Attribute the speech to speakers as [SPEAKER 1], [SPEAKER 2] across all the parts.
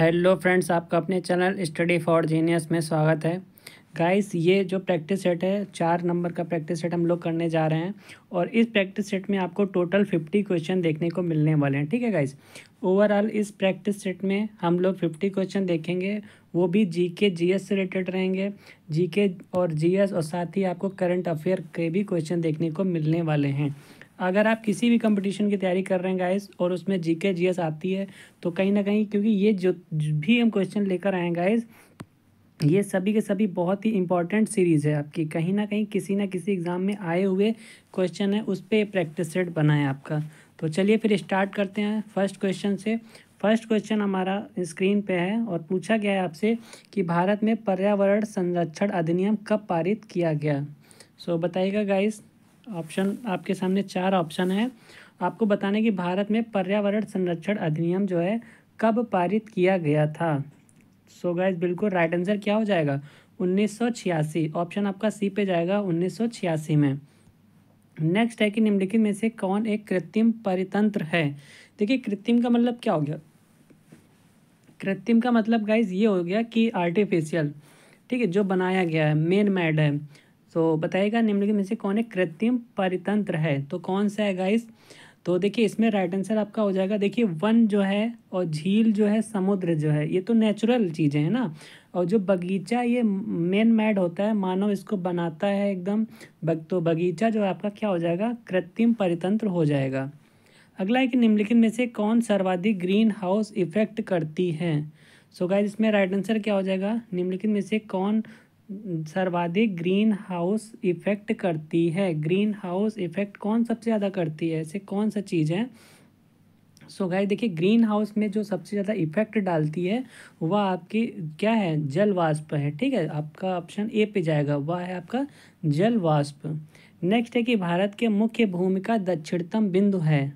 [SPEAKER 1] Hello friends आपका अपने channel study for genius में स्वागत है गाइस ये जो प्रैक्टिस सेट है चार नंबर का प्रैक्टिस सेट हम लोग करने जा रहे हैं और इस प्रैक्टिस सेट में आपको टोटल फिफ्टी क्वेश्चन देखने को मिलने वाले हैं ठीक है गाइस ओवरऑल इस प्रैक्टिस सेट में हम लोग फिफ्टी क्वेश्चन देखेंगे वो भी जी के से रिलेटेड रहेंगे जी और जी और साथ ही आपको करंट अफेयर के भी क्वेश्चन देखने को मिलने वाले हैं अगर आप किसी भी कंपटीशन की तैयारी कर रहे हैं गाइस और उसमें जीके जीएस आती है तो कहीं ना कहीं क्योंकि ये जो भी हम क्वेश्चन लेकर आए गाइस ये सभी के सभी बहुत ही इंपॉर्टेंट सीरीज़ है आपकी कहीं ना कहीं किसी ना किसी एग्ज़ाम में आए हुए क्वेश्चन है उस पर प्रैक्टिस सेट बना है आपका तो चलिए फिर स्टार्ट करते हैं फर्स्ट क्वेश्चन से फर्स्ट क्वेश्चन हमारा स्क्रीन पे है और पूछा गया है आपसे कि भारत में पर्यावरण संरक्षण अधिनियम कब पारित किया गया सो so, बताइएगा गाइस ऑप्शन आपके सामने चार ऑप्शन है आपको बताने कि भारत में पर्यावरण संरक्षण अधिनियम जो है कब पारित किया गया था सो so गाइज बिल्कुल राइट आंसर क्या हो जाएगा उन्नीस ऑप्शन आपका सी पे जाएगा उन्नीस में नेक्स्ट है कि निम्नलिखित में से कौन एक कृत्रिम परितंत्र है देखिए कृत्रिम का मतलब क्या हो गया कृत्रिम का मतलब गाइज ये हो गया कि आर्टिफिशियल ठीक है जो बनाया गया है मेन मैड है सो so, बताइएगा निम्नलिखित में से कौन है कृत्रिम परितंत्र है तो कौन सा है गाइस तो देखिए इसमें राइट आंसर आपका हो जाएगा देखिए वन जो है और झील जो है समुद्र जो है ये तो नेचुरल चीज़ें हैं ना और जो बगीचा ये मेन मैड होता है मानव इसको बनाता है एकदम बग तो बगीचा जो है आपका क्या हो जाएगा कृत्रिम परितंत्र हो जाएगा अगला है कि निम्नलिखित में से कौन सर्वाधिक ग्रीन हाउस इफेक्ट करती है सो so गाइज इसमें राइट आंसर क्या हो जाएगा निम्नलिखित में से कौन सर्वाधिक ग्रीन हाउस इफेक्ट करती है ग्रीन हाउस इफेक्ट कौन सबसे ज़्यादा करती है ऐसे कौन सा चीज़ है सो गाय देखिए ग्रीन हाउस में जो सबसे ज़्यादा इफेक्ट डालती है वह आपकी क्या है जल वाष्प है ठीक है आपका ऑप्शन ए पे जाएगा वह है आपका जल वाष्प नेक्स्ट है कि भारत के मुख्य भूमिका दक्षिणतम बिंदु है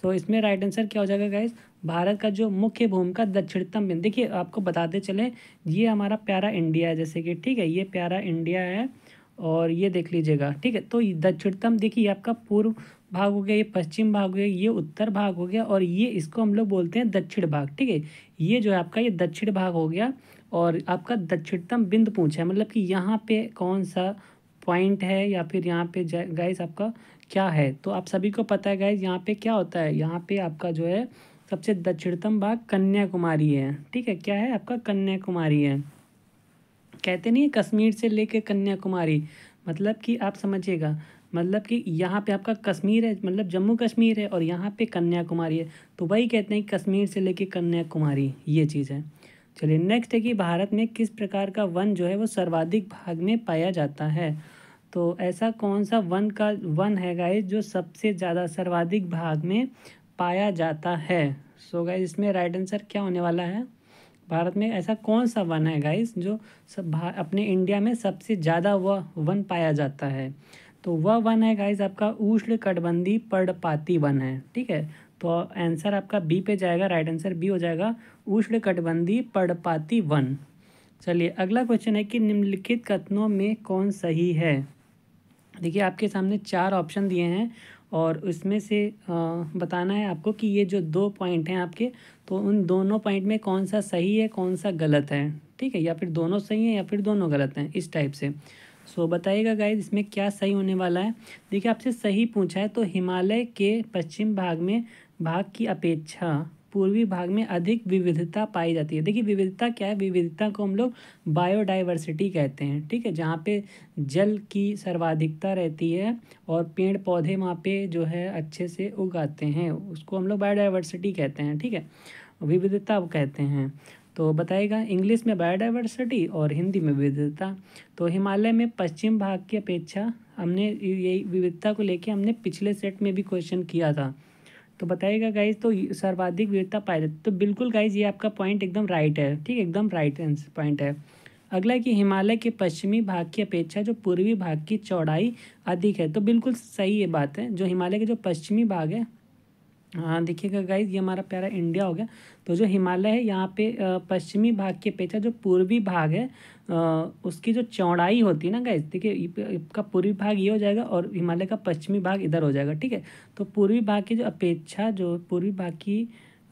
[SPEAKER 1] सो so, इसमें राइट आंसर क्या हो जाएगा गाइज भारत का जो मुख्य भूमिका दक्षिणतम बिंदु देखिए आपको बताते चले ये हमारा प्यारा इंडिया है जैसे कि ठीक है ये प्यारा इंडिया है और ये देख लीजिएगा ठीक है तो दक्षिणतम देखिए आपका पूर्व भाग हो गया ये पश्चिम भाग हो गया ये उत्तर भाग हो गया और ये इसको हम लोग बोलते हैं दक्षिण भाग ठीक है ये जो है आपका ये दक्षिण भाग हो गया और आपका दक्षिणतम बिंदु पूछा है मतलब कि यहाँ पे कौन सा पॉइंट है या फिर यहाँ पे गाइस आपका क्या है तो आप सभी को पता है गाइस यहाँ पे क्या होता है यहाँ पे आपका जो है सबसे दक्षिणतम भाग कन्याकुमारी है ठीक है क्या है आपका कन्याकुमारी है कहते नहीं कश्मीर से लेके कन्याकुमारी मतलब कि आप समझिएगा मतलब कि यहाँ पे आपका कश्मीर है मतलब जम्मू कश्मीर है और यहाँ पे कन्याकुमारी है तो वही कहते हैं कश्मीर से लेके कन्याकुमारी ये चीज़ है चलिए नेक्स्ट है कि भारत में किस प्रकार का वन जो है वो सर्वाधिक भाग में पाया जाता है तो ऐसा कौन सा वन का वन है गाइस जो सबसे ज़्यादा सर्वाधिक भाग में पाया जाता है सो so गाइज इसमें राइट आंसर क्या होने वाला है भारत में ऐसा कौन सा वन है गाइस जो सब अपने इंडिया में सबसे ज़्यादा वह वन पाया जाता है तो वह वन है गाइज आपका उष्ण कटबंदी पर्णपाती वन है ठीक है तो आंसर आपका बी पे जाएगा राइट आंसर बी हो जाएगा उष्ण कटबंदी पर्णपाती वन चलिए अगला क्वेश्चन है कि निम्नलिखित कथनों में कौन सही है देखिए आपके सामने चार ऑप्शन दिए हैं और उसमें से बताना है आपको कि ये जो दो पॉइंट हैं आपके तो उन दोनों पॉइंट में कौन सा सही है कौन सा गलत है ठीक है या फिर दोनों सही हैं या फिर दोनों गलत हैं इस टाइप से सो so, बताइएगा गाइज इसमें क्या सही होने वाला है देखिए आपसे सही पूछा है तो हिमालय के पश्चिम भाग में भाग की अपेक्षा पूर्वी भाग में अधिक विविधता पाई जाती है देखिए विविधता क्या है विविधता को हम लोग बायोडाइवर्सिटी कहते हैं ठीक है जहाँ पे जल की सर्वाधिकता रहती है और पेड़ पौधे वहाँ पे जो है अच्छे से उगाते हैं उसको हम लोग बायोडाइवर्सिटी कहते हैं ठीक है विविधता कहते हैं तो बताएगा इंग्लिश में बायोडाइवर्सिटी और हिंदी में विविधता तो हिमालय में पश्चिम भाग की अपेक्षा हमने यही विविधता को लेके हमने पिछले सेट में भी क्वेश्चन किया था तो बताइएगा गाइज तो सर्वाधिक वीरता पाया जाता तो बिल्कुल गाइज ये आपका पॉइंट एकदम राइट है ठीक है एकदम राइट पॉइंट है अगला कि हिमालय के पश्चिमी भाग की अपेक्षा जो पूर्वी भाग की चौड़ाई अधिक है तो बिल्कुल सही ये बात है जो हिमालय के जो पश्चिमी भाग है हाँ देखिएगा गाइज ये हमारा प्यारा इंडिया हो गया तो जो हिमालय है यहाँ पे पश्चिमी भाग की अपेक्षा जो पूर्वी भाग है उसकी जो चौड़ाई होती है ना गाइज देखिए इसका पूर्वी भाग ये हो जाएगा और हिमालय का पश्चिमी भाग इधर हो जाएगा ठीक है तो पूर्वी भाग की जो अपेक्षा जो पूर्वी भाग की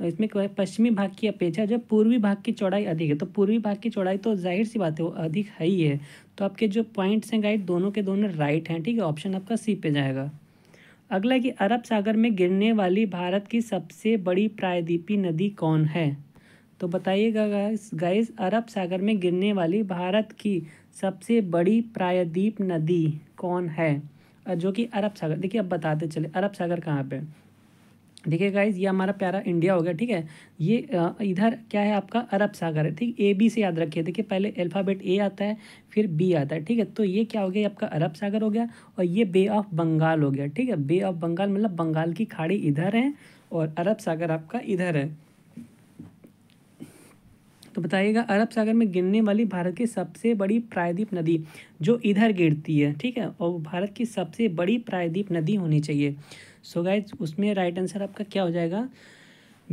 [SPEAKER 1] इसमें क्या है पश्चिमी भाग की अपेक्षा जो पूर्वी भाग की चौड़ाई अधिक है तो पूर्वी भाग की चौड़ाई तो जाहिर सी बात है वो अधिक है ही है तो आपके जो पॉइंट्स हैं गाइड दोनों के दोनों राइट हैं ठीक है ऑप्शन आपका सी पे जाएगा अगला कि अरब सागर में गिरने वाली भारत की सबसे बड़ी प्रायद्वीपी नदी कौन है तो बताइएगा गाइस अरब सागर में गिरने वाली भारत की सबसे बड़ी प्रायद्वीप नदी कौन है जो कि अरब सागर देखिए अब बताते चले अरब सागर कहाँ पे देखिए गाइज ये हमारा प्यारा इंडिया हो गया ठीक है ये इधर क्या है आपका अरब सागर है ठीक ए बी से याद रखिए देखिए पहले अल्फ़ाबेट ए आता है फिर बी आता है ठीक है तो ये क्या हो गया आपका अरब सागर हो गया और ये बे ऑफ बंगाल हो गया ठीक है बे ऑफ बंगाल मतलब बंगाल की खाड़ी इधर है और अरब सागर आपका इधर है तो बताइएगा अरब सागर में गिरने वाली भारत की सबसे बड़ी प्रायद्वीप नदी जो इधर गिरती है ठीक है और भारत की सबसे बड़ी प्रायद्वीप नदी होनी चाहिए सो गाइज उसमें राइट आंसर आपका क्या हो जाएगा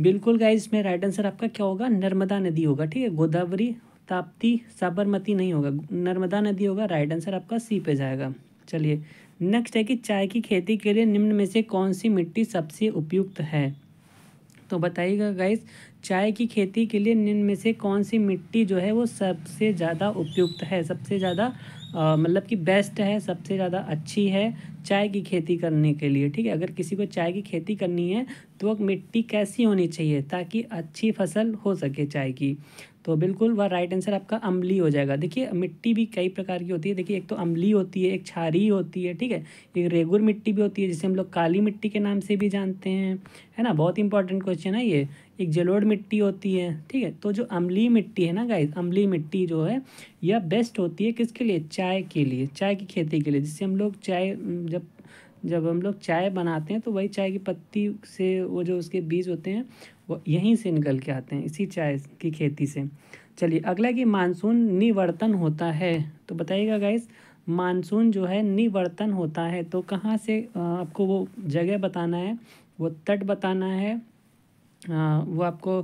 [SPEAKER 1] बिल्कुल गाइज इसमें राइट आंसर आपका क्या होगा नर्मदा नदी होगा ठीक है गोदावरी ताप्ती साबरमती नहीं होगा नर्मदा नदी होगा राइट आंसर आपका सी पे जाएगा चलिए नेक्स्ट है कि चाय की खेती के लिए निम्न में से कौन सी मिट्टी सबसे उपयुक्त है तो बताइएगा गाइस चाय की खेती के लिए निम्न में से कौन सी मिट्टी जो है वो सबसे ज़्यादा उपयुक्त है सबसे ज़्यादा मतलब कि बेस्ट है सबसे ज़्यादा अच्छी है चाय की खेती करने के लिए ठीक है अगर किसी को चाय की खेती करनी है तो मिट्टी कैसी होनी चाहिए ताकि अच्छी फसल हो सके चाय की तो बिल्कुल वह राइट आंसर आपका अम्ली हो जाएगा देखिए मिट्टी भी कई प्रकार की होती है देखिए एक तो अम्ली होती है एक छारी होती है ठीक है एक रेगुर मिट्टी भी होती है जिसे हम लोग काली मिट्टी के नाम से भी जानते हैं है ना बहुत इंपॉर्टेंट क्वेश्चन है ये एक जलोड़ मिट्टी होती है ठीक है तो जो अम्ली मिट्टी है ना गाइज अम्ली मिट्टी जो है यह बेस्ट होती है किसके लिए चाय के लिए चाय की खेती के लिए जिससे हम लोग चाय जब जब हम लोग चाय बनाते हैं तो वही चाय की पत्ती से वो जो उसके बीज होते हैं वो यहीं से निकल के आते हैं इसी चाय की खेती से चलिए अगला कि मानसून निवर्तन होता है तो बताइएगा गाइस मानसून जो है निवर्तन होता है तो कहाँ से आपको वो जगह बताना है वो तट बताना है वो आपको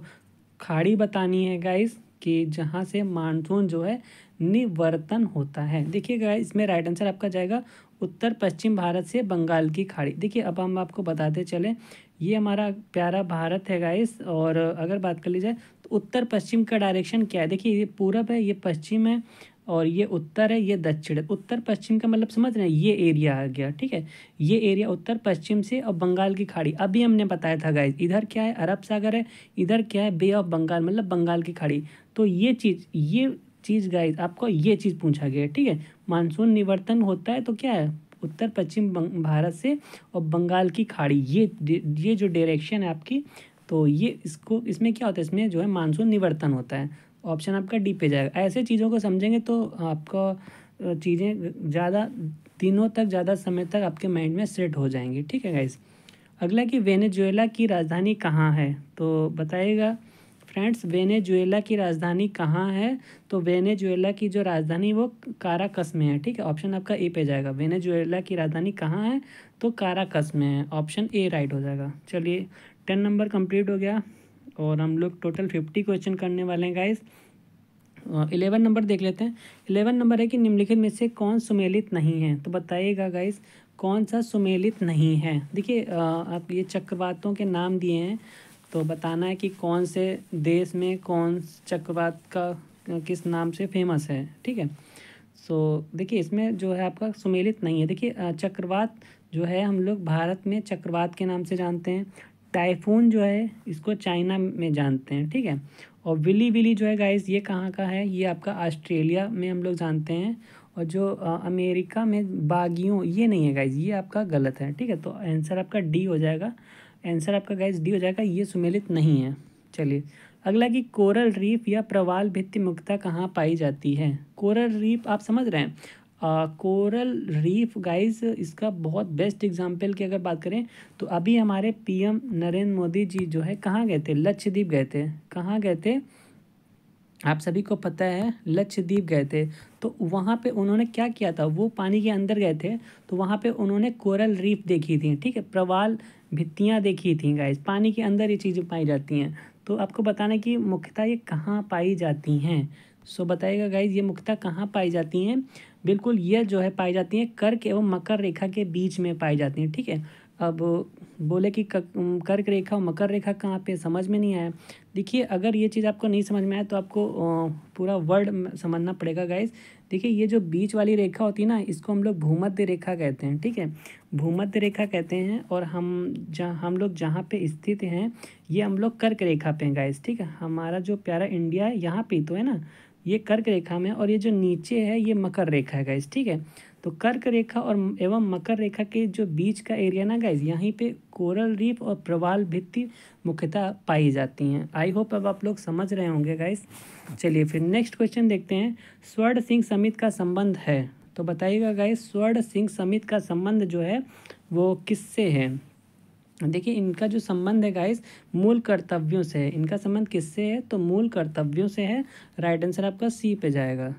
[SPEAKER 1] खाड़ी बतानी है गाइस कि जहाँ से मानसून जो है निवर्तन होता है देखिए गाइस इसमें राइट आंसर आपका जाएगा उत्तर पश्चिम भारत से बंगाल की खाड़ी देखिए अब हम आपको बताते चलें ये हमारा प्यारा भारत है गाइस और अगर बात कर ली जाए तो उत्तर पश्चिम का डायरेक्शन क्या है देखिए ये पूरब है ये पश्चिम है और ये उत्तर है ये दक्षिण है उत्तर पश्चिम का मतलब समझ रहे हैं ये एरिया आ गया ठीक है ये एरिया उत्तर पश्चिम से और बंगाल की खाड़ी अभी हमने बताया था गाइस इधर क्या है अरब सागर है इधर क्या है बे ऑफ बंगाल मतलब बंगाल की खाड़ी तो ये चीज़ ये चीज़ गाइस आपको ये चीज़ पूछा गया है ठीक है मानसून निवर्तन होता है तो क्या है उत्तर पश्चिम भारत से और बंगाल की खाड़ी ये ये जो डायरेक्शन है आपकी तो ये इसको इसमें क्या होता है इसमें जो है मानसून निवर्तन होता है ऑप्शन आपका डी पे जाएगा ऐसे चीज़ों को समझेंगे तो आपका चीज़ें ज़्यादा दिनों तक ज़्यादा समय तक आपके माइंड में सेट हो जाएंगी ठीक है गाइज़ अगला कि वेनेजुएला की राजधानी कहाँ है तो बताइएगा फ्रेंड्स वेनेजुएला की राजधानी कहाँ है तो वेनेजुएला की जो राजधानी वो काराकस में है ठीक है ऑप्शन आपका ए पे जाएगा वेनेजुएला की राजधानी कहाँ है तो काराकस में है ऑप्शन ए राइट हो जाएगा चलिए टेन नंबर कंप्लीट हो गया और हम लोग टोटल फिफ्टी क्वेश्चन करने वाले हैं गाइस इलेवन नंबर देख लेते हैं इलेवन नंबर है कि निम्नलिखित में से कौन सुमेलित नहीं है तो बताइएगा गाइस कौन सा सुमेलित नहीं है देखिए आप ये चक्रवातों के नाम दिए हैं तो बताना है कि कौन से देश में कौन चक्रवात का किस नाम से फेमस है ठीक है सो so, देखिए इसमें जो है आपका सुमेलित नहीं है देखिए चक्रवात जो है हम लोग भारत में चक्रवात के नाम से जानते हैं टाइफून जो है इसको चाइना में जानते हैं ठीक है और विली विली जो है गाइस ये कहाँ का है ये आपका ऑस्ट्रेलिया में हम लोग जानते हैं और जो आ, अमेरिका में बागियों ये नहीं है गाइज ये आपका गलत है ठीक है तो आंसर आपका डी हो जाएगा आंसर आपका गैस डी हो जाएगा ये सुमेलित नहीं है चलिए अगला कि कोरल रीफ या प्रवाल भित्ति मुक्ता कहाँ पाई जाती है कोरल रीफ आप समझ रहे हैं आ, कोरल रीफ गाइस इसका बहुत बेस्ट एग्जाम्पल की अगर बात करें तो अभी हमारे पीएम नरेंद्र मोदी जी जो है कहाँ गए थे लक्षद्वीप गए थे कहाँ गए थे आप सभी को पता है लक्षद्वीप गए थे तो वहाँ पे उन्होंने क्या किया था वो पानी के अंदर गए थे तो वहाँ पे उन्होंने कोरल रीफ देखी थी ठीक है प्रवाल भित्तियाँ देखी थी गाइस पानी के अंदर ये चीज़ें पाई जाती हैं तो आपको बताना कि मुख्यतः ये कहाँ पाई जाती हैं सो बताइएगा गाइज ये मुख्यतः कहाँ पाई जाती हैं बिल्कुल ये जो है पाई जाती हैं कर्क एवं मकर रेखा के बीच में पाई जाती हैं ठीक है अब बोले कि कर्क रेखा और मकर रेखा कहाँ पे समझ में नहीं आया देखिए अगर ये चीज़ आपको नहीं समझ में आया तो आपको पूरा वर्ड समझना पड़ेगा गाइस देखिए ये जो बीच वाली रेखा होती है ना इसको हम लोग भूमध्य रेखा कहते हैं ठीक है भूमध्य रेखा कहते हैं और हम जहाँ हम लोग जहाँ पे स्थित हैं ये हम लोग कर्क रेखा पे हैं गाइस ठीक है हमारा जो प्यारा इंडिया है यहाँ पे तो है ना ये कर्क रेखा में और ये जो नीचे है ये मकर रेखा है गाइस ठीक है तो कर्क रेखा और एवं मकर रेखा के जो बीच का एरिया ना गाइज यहीं पे कोरल रीफ और प्रवाल भित्ति मुख्यतः पाई जाती हैं आई होप अब आप लोग समझ रहे होंगे गाइस चलिए फिर नेक्स्ट क्वेश्चन देखते हैं स्वर्ण सिंह समित का संबंध है तो बताइएगा गाइस स्वर्ण सिंह समित का संबंध जो है वो किससे है देखिए इनका जो संबंध है गाइस मूल कर्तव्यों से है इनका संबंध किससे है तो मूल कर्तव्यों से है राइट आंसर आपका सी पे जाएगा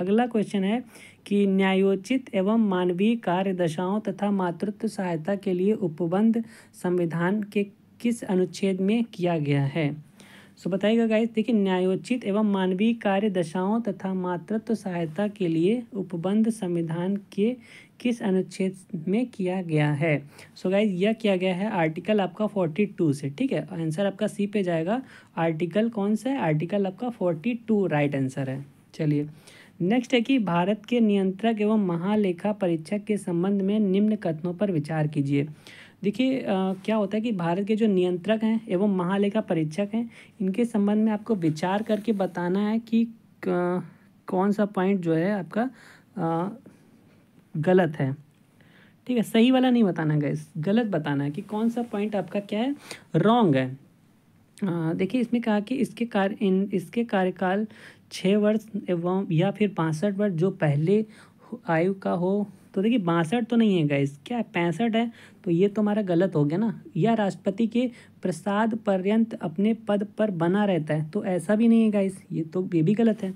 [SPEAKER 1] अगला क्वेश्चन है कि न्यायोचित एवं मानवीय कार्य दशाओं तथा मातृत्व सहायता के लिए उपबंध संविधान के किस अनुच्छेद में किया गया है सो बताइएगा गाइस देखिए न्यायोचित एवं मानवीय कार्य दशाओं तथा मातृत्व सहायता के लिए उपबंध संविधान के किस अनुच्छेद में किया गया है सो so गाइज यह किया गया है आर्टिकल आपका फोर्टी टू से ठीक है आंसर आपका सी पे जाएगा आर्टिकल कौन सा है आर्टिकल आपका फोर्टी टू राइट आंसर है चलिए नेक्स्ट है कि भारत के नियंत्रक एवं महालेखा परीक्षक के संबंध में निम्न कथनों पर विचार कीजिए देखिए क्या होता है कि भारत के जो नियंत्रक हैं एवं महालेखा परीक्षक हैं इनके संबंध में आपको विचार करके बताना है कि कौन सा पॉइंट जो है आपका आ, गलत है ठीक है सही वाला नहीं बताना है गलत बताना है कि कौन सा पॉइंट आपका क्या है रॉन्ग है देखिए इसमें कहा कि इसके कार्य इन इसके कार्यकाल छः वर्ष एवं या फिर पाँसठ वर्ष जो पहले आयु का हो तो देखिए बासठ तो नहीं है गाइस क्या पैंसठ है तो ये तो हमारा गलत हो गया ना यह राष्ट्रपति के प्रसाद पर्यंत अपने पद पर बना रहता है तो ऐसा भी नहीं है गाइस ये तो ये भी गलत है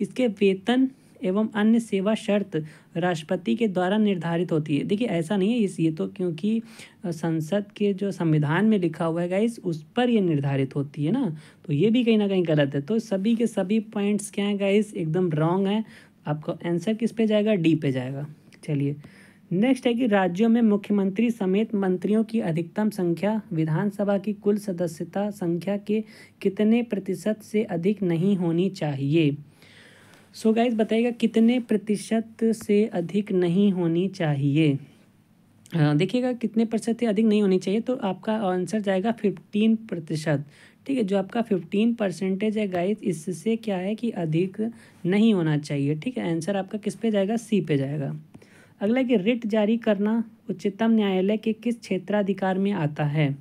[SPEAKER 1] इसके वेतन एवं अन्य सेवा शर्त राष्ट्रपति के द्वारा निर्धारित होती है देखिए ऐसा नहीं है इस ये तो क्योंकि संसद के जो संविधान में लिखा हुआ है गाइस उस पर ये निर्धारित होती है ना तो ये भी कहीं ना कहीं गलत है तो सभी के सभी पॉइंट्स क्या हैं गाइस एकदम रॉन्ग हैं आपका आंसर किस पे जाएगा डी पे जाएगा चलिए नेक्स्ट है कि राज्यों में मुख्यमंत्री समेत मंत्रियों की अधिकतम संख्या विधानसभा की कुल सदस्यता संख्या के कितने प्रतिशत से अधिक नहीं होनी चाहिए सो गाइज बताइएगा कितने प्रतिशत से अधिक नहीं होनी चाहिए देखिएगा कितने प्रतिशत से अधिक नहीं होनी चाहिए तो आपका आंसर जाएगा फिफ्टीन प्रतिशत ठीक है जो आपका फिफ्टीन परसेंटेज है गाइस इससे क्या है कि अधिक नहीं होना चाहिए ठीक है आंसर आपका किस पे जाएगा सी पे जाएगा अगला कि रिट जारी करना उच्चतम न्यायालय के किस क्षेत्राधिकार में आता है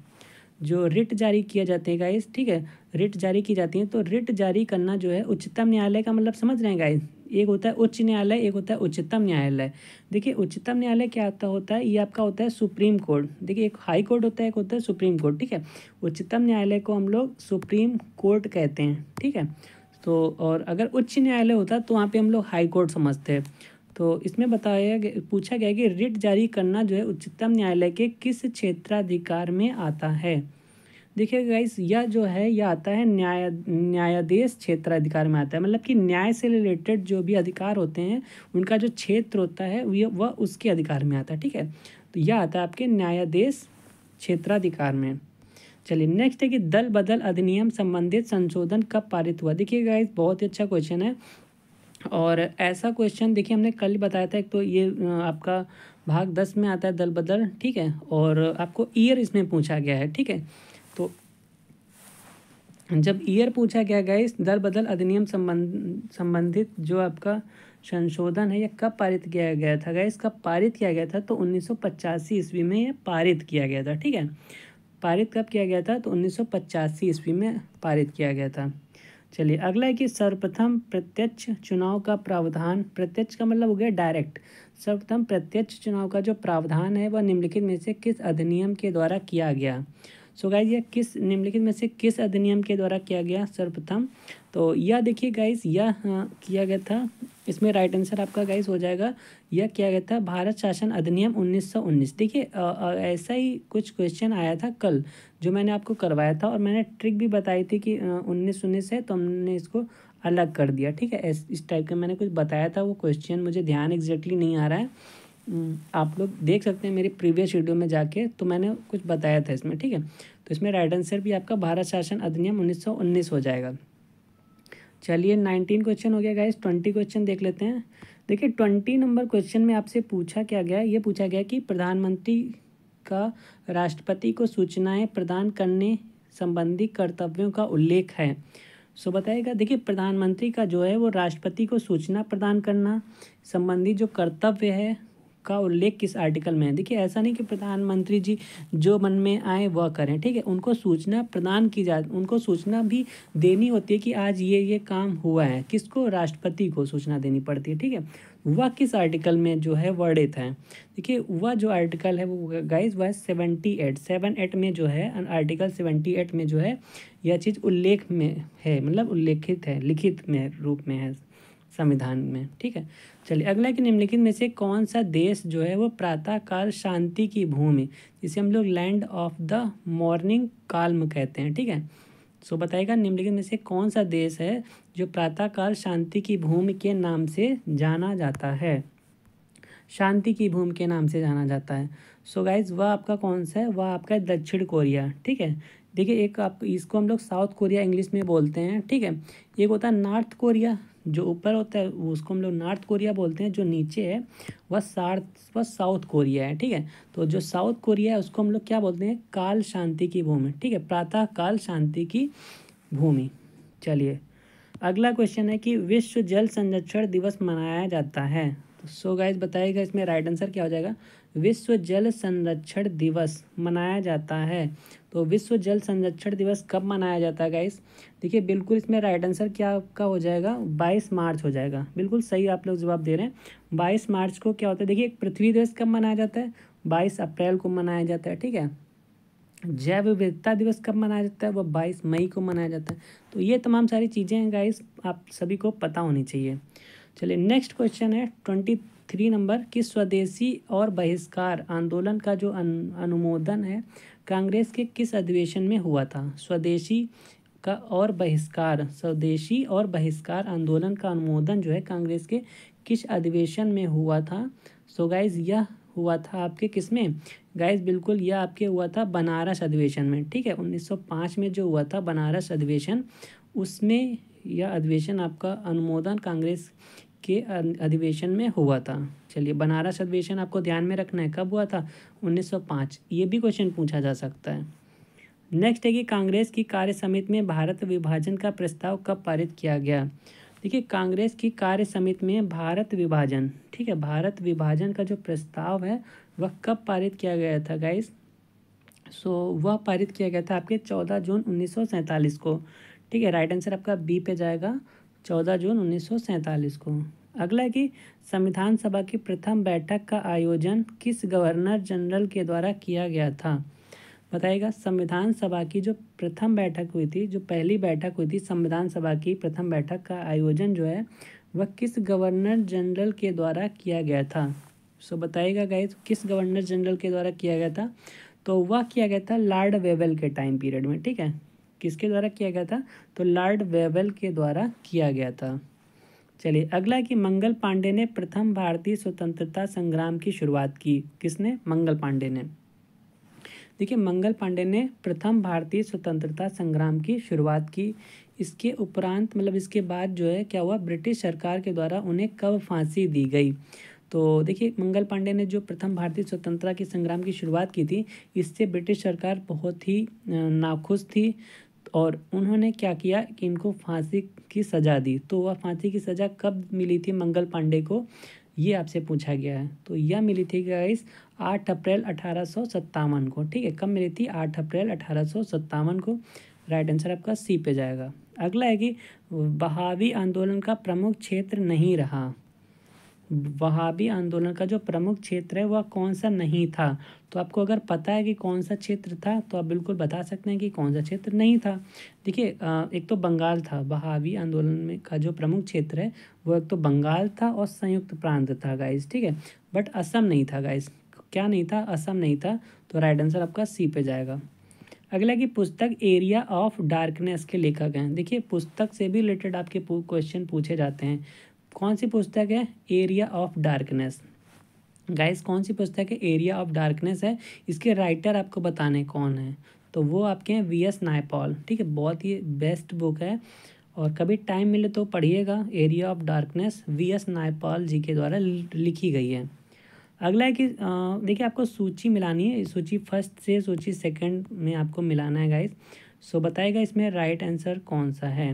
[SPEAKER 1] जो रिट जारी किया जाते हैं गाइस ठीक है रिट जारी की जाती है तो रिट जारी करना जो है उच्चतम न्यायालय का मतलब समझ रहे हैं गाइस एक होता है उच्च न्यायालय एक होता है उच्चतम न्यायालय देखिए उच्चतम न्यायालय क्या आता होता है ये आपका होता है सुप्रीम कोर्ट देखिए एक हाई कोर्ट होता है एक होता है सुप्रीम कोर्ट ठीक है उच्चतम न्यायालय को हम लोग सुप्रीम कोर्ट कहते हैं ठीक है तो और अगर उच्च न्यायालय होता तो वहाँ पर हम लोग हाई कोर्ट समझते हैं तो इसमें बताया गया पूछा गया कि रिट जारी करना जो है उच्चतम न्यायालय के किस क्षेत्राधिकार में आता है देखिए गाइस यह जो है यह आता है न्याय न्यायाधीश क्षेत्राधिकार में आता है मतलब कि न्याय से रिलेटेड जो भी अधिकार होते हैं उनका जो क्षेत्र होता है वह उसके अधिकार में आता है ठीक है तो यह आता है आपके न्यायाधीश क्षेत्राधिकार में चलिए नेक्स्ट है कि दल बदल अधिनियम संबंधित संशोधन कब पारित हुआ देखिए गाइस बहुत ही अच्छा क्वेश्चन है और ऐसा क्वेश्चन देखिए हमने कल बताया था एक तो ये आपका भाग दस में आता है दल बदल ठीक है और आपको ईयर इसमें पूछा गया है ठीक है तो जब ईयर पूछा गया गया दर बदल अधिनियम संबंध संबंधित जो आपका संशोधन है यह कब पारित किया गया था गया कब पारित किया गया था तो उन्नीस ईस्वी में यह पारित किया गया था ठीक है पारित कब किया गया था तो उन्नीस ईस्वी में पारित किया गया था चलिए अगला है कि सर्वप्रथम प्रत्यक्ष चुनाव का प्रावधान प्रत्यक्ष का मतलब हो गया डायरेक्ट सर्वप्रथम प्रत्यक्ष चुनाव का जो प्रावधान है वह निम्नलिखित में से किस अधिनियम के द्वारा किया गया सो गाइज यह किस निम्नलिखित में से किस अधिनियम के द्वारा किया गया सर्वप्रथम तो यह देखिए गाइज यह हाँ, किया गया था इसमें राइट आंसर आपका गाइज हो जाएगा यह किया गया था भारत शासन अधिनियम 1919 देखिए ऐसा ही कुछ क्वेश्चन आया था कल जो मैंने आपको करवाया था और मैंने ट्रिक भी बताई थी कि उन्नीस उन्नीस है तो हमने इसको अलग कर दिया ठीक है इस टाइप का मैंने कुछ बताया था वो क्वेश्चन मुझे ध्यान एग्जैक्टली नहीं आ रहा है हम्म। आप लोग देख सकते हैं मेरी प्रीवियस वीडियो में जाके तो मैंने कुछ बताया था इसमें ठीक है तो इसमें राइट आंसर भी आपका भारत शासन अधिनियम उन्नीस हो जाएगा चलिए नाइनटीन क्वेश्चन हो गया गाइस ट्वेंटी क्वेश्चन देख लेते हैं देखिए ट्वेंटी नंबर क्वेश्चन में आपसे पूछा क्या गया ये पूछा गया कि प्रधानमंत्री का राष्ट्रपति को सूचनाएं प्रदान करने संबंधी कर्तव्यों का उल्लेख है सो बताएगा देखिए प्रधानमंत्री का जो है वो राष्ट्रपति को सूचना प्रदान करना संबंधी जो कर्तव्य है का उल्लेख किस आर्टिकल में है देखिए ऐसा नहीं कि प्रधानमंत्री जी जो मन में आए वह करें ठीक है उनको सूचना प्रदान की जा उनको सूचना भी देनी होती है कि आज ये ये काम हुआ है किसको राष्ट्रपति को सूचना देनी पड़ती है ठीक है वह किस आर्टिकल में जो है वर्डित है देखिए वह जो आर्टिकल है वो गाइज वह सेवेंटी एट सेवन एट में जो है आर्टिकल सेवेंटी एट में जो है यह चीज़ उल्लेख में है मतलब उल्लेखित है लिखित में रूप में है संविधान में ठीक है चलिए अगला कि निम्नलिखित में से कौन सा देश जो है वो प्रातःकाल शांति की भूमि जिसे हम लोग land of the morning calm कहते हैं ठीक है सो बताइएगा बताएगा निम्नलिखित में से कौन सा देश है जो प्रातःकाल शांति की भूमि के नाम से जाना जाता है शांति की भूमि के नाम से जाना जाता है सो गाइज वह आपका कौन सा है वह आपका दक्षिण कोरिया ठीक है देखिए एक आप इसको हम लोग साउथ कोरिया इंग्लिश में बोलते हैं ठीक है एक होता है नॉर्थ कोरिया जो ऊपर होता है वो उसको हम लोग नॉर्थ कोरिया बोलते हैं जो नीचे है वह सार्थ वह साउथ कोरिया है ठीक है तो जो साउथ कोरिया है उसको हम लोग क्या बोलते हैं काल शांति की भूमि ठीक है प्रातः काल शांति की भूमि चलिए अगला क्वेश्चन है कि विश्व जल संरक्षण दिवस मनाया जाता है तो सो गाइज बताइएगा इसमें राइट आंसर क्या हो जाएगा विश्व जल संरक्षण दिवस मनाया जाता है तो विश्व जल संरक्षण दिवस कब मनाया जाता है गाइस देखिए बिल्कुल इसमें राइट आंसर क्या आपका हो जाएगा 22 मार्च हो जाएगा बिल्कुल सही आप लोग जवाब दे रहे हैं 22 मार्च को क्या होता है देखिए पृथ्वी दिवस कब मनाया जाता है बाईस अप्रैल को मनाया जाता है ठीक है जैव विविधता दिवस कब मनाया जाता है वह बाईस मई को मनाया जाता है तो ये तमाम सारी चीज़ें हैं गाइस आप सभी को पता होनी चाहिए चलिए नेक्स्ट क्वेश्चन है ट्वेंटी थ्री नंबर कि स्वदेशी और बहिष्कार आंदोलन का जो अन, अनुमोदन है कांग्रेस के किस अधिवेशन में हुआ था स्वदेशी का और बहिष्कार स्वदेशी और बहिष्कार आंदोलन का अनुमोदन जो है कांग्रेस के किस अधिवेशन में हुआ था सो so गाइज यह हुआ था आपके किस में गाइज बिल्कुल यह आपके हुआ था बनारस अधिवेशन में ठीक है 1905 में जो हुआ था बनारस अधिवेशन उसमें यह अधिवेशन आपका अनुमोदन कांग्रेस के अधिवेशन में हुआ था चलिए बनारस अधिवेशन आपको ध्यान में रखना है कब हुआ था 1905 ये भी क्वेश्चन पूछा जा सकता है नेक्स्ट है कि कांग्रेस की कार्य समिति में भारत विभाजन का प्रस्ताव कब पारित किया गया देखिए कांग्रेस की कार्य समिति में भारत विभाजन ठीक है भारत विभाजन का जो प्रस्ताव है वह कब पारित किया गया था गाइस सो so, वह पारित किया गया था आपके चौदह जून उन्नीस को ठीक है राइट आंसर आपका बी पे जाएगा चौदह जून उन्नीस को अगला है कि संविधान सभा की प्रथम बैठक का आयोजन किस गवर्नर जनरल के द्वारा किया गया था बताइएगा संविधान सभा की जो प्रथम बैठक हुई थी जो पहली बैठक हुई थी संविधान सभा की प्रथम बैठक का आयोजन जो है वह किस गवर्नर जनरल के द्वारा किया गया था सो so, बताइएगा गाइज किस गवर्नर जनरल के द्वारा किया गया था तो वह किया गया था लॉर्ड वेवेल के टाइम पीरियड में ठीक है किसके द्वारा किया गया था तो लॉर्ड वेवेल के द्वारा किया गया था चलिए अगला कि मंगल पांडे ने प्रथम भारतीय स्वतंत्रता संग्राम की शुरुआत की किसने मंगल पांडे ने देखिए मंगल पांडे ने प्रथम भारतीय स्वतंत्रता संग्राम की शुरुआत की इसके उपरांत मतलब इसके बाद जो है क्या हुआ ब्रिटिश सरकार के द्वारा उन्हें कब फांसी दी गई तो देखिए मंगल पांडे ने जो प्रथम भारतीय स्वतंत्रता के संग्राम की शुरुआत की थी इससे ब्रिटिश सरकार बहुत ही नाखुश थी और उन्होंने क्या किया कि इनको फांसी की सज़ा दी तो वह फांसी की सज़ा कब मिली थी मंगल पांडे को ये आपसे पूछा गया है तो यह मिली थी गाइस आठ अप्रैल अठारह को ठीक है कब मिली थी आठ अप्रैल अठारह को राइट आंसर आपका सी पे जाएगा अगला है कि बहावी आंदोलन का प्रमुख क्षेत्र नहीं रहा वहाबी आंदोलन का जो प्रमुख क्षेत्र है वह कौन सा नहीं था तो आपको अगर पता है कि कौन सा क्षेत्र था तो आप बिल्कुल बता सकते हैं कि कौन सा क्षेत्र नहीं था देखिए एक तो बंगाल था वहावी आंदोलन में का जो प्रमुख क्षेत्र है वो एक तो बंगाल था और संयुक्त प्रांत था गाइज ठीक है बट असम नहीं था गाइज क्या नहीं था असम नहीं था तो राइट आंसर आपका सी पे जाएगा अगला की पुस्तक एरिया ऑफ डार्कनेस के लेखक हैं देखिए पुस्तक से भी रिलेटेड आपके क्वेश्चन पूछे जाते हैं कौन सी पुस्तक है एरिया ऑफ डार्कनेस गाइस कौन सी पुस्तक है एरिया ऑफ डार्कनेस है इसके राइटर आपको बताने कौन है तो वो आपके हैं वी एस नायपॉल ठीक है बहुत ही बेस्ट बुक है और कभी टाइम मिले तो पढ़िएगा Area of Darkness V S Naipaul ji के द्वारा लिखी गई है अगला है कि देखिए आपको सूची मिलानी है सूची फर्स्ट से सूची सेकंड में आपको मिलाना है गाइस सो बताएगा इसमें राइट आंसर कौन सा है